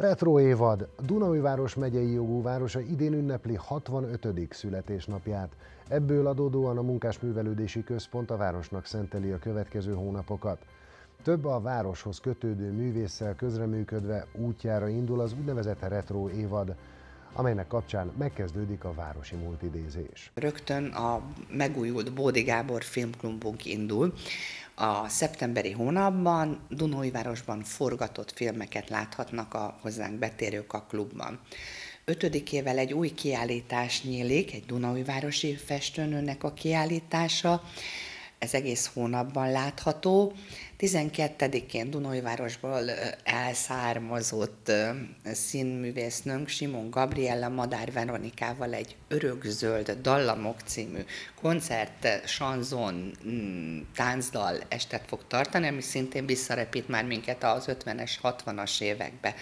Retro évad, Város megyei jogú városa idén ünnepli 65. születésnapját. Ebből adódóan a Munkásművelődési Központ a városnak szenteli a következő hónapokat. Több a városhoz kötődő művésszel közreműködve útjára indul az úgynevezett retro évad, amelynek kapcsán megkezdődik a városi múltidézés. Rögtön a megújult Bódi Gábor filmklubunk indul, a szeptemberi hónapban Dunóivárosban forgatott filmeket láthatnak a hozzánk betérők a klubban. Ötödikével egy új kiállítás nyílik, egy Dunaújvárosi festőnőnek a kiállítása, ez egész hónapban látható. 12-én Dunajvárosból elszármazott színművésznőnk Simon Gabriella Madár Veronikával egy Örökzöld Dallamok című koncert, sanzon, mm, táncdal estet fog tartani, ami szintén visszarepít már minket az 50-es, 60-as évekbe.